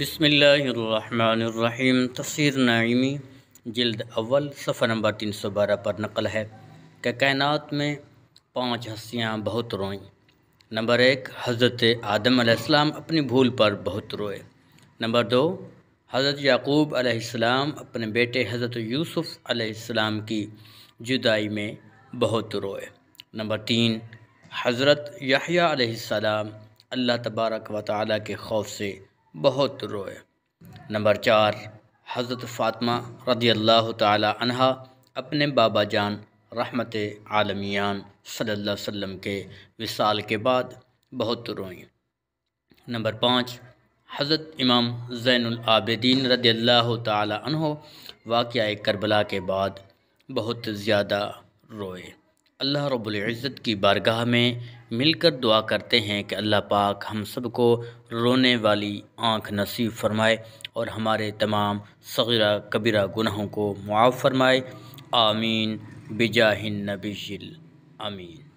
بسم اللہ الرحمن الرحیم تفسیر نعیمی جلد اول صفحہ نمبر تین سو بارہ پر نقل ہے کہ کائنات میں پانچ ہستیاں بہت روئیں نمبر ایک حضرت آدم علیہ السلام اپنی بھول پر بہت روئے نمبر دو حضرت یعقوب علیہ السلام اپنے بیٹے حضرت یوسف علیہ السلام کی جدائی میں بہت روئے نمبر تین حضرت یحییٰ علیہ السلام اللہ تبارک و تعالیٰ کے خوف سے بہت روئے نمبر چار حضرت فاطمہ رضی اللہ تعالی عنہ اپنے بابا جان رحمت عالمیان صلی اللہ علیہ وسلم کے وصال کے بعد بہت روئیں نمبر پانچ حضرت امام زین العابدین رضی اللہ تعالی عنہ واقعہ کربلا کے بعد بہت زیادہ روئے اللہ رب العزت کی بارگاہ میں مل کر دعا کرتے ہیں کہ اللہ پاک ہم سب کو رونے والی آنکھ نصیب فرمائے اور ہمارے تمام صغیرہ کبیرہ گناہوں کو معاف فرمائے آمین بجاہ النبی جل امین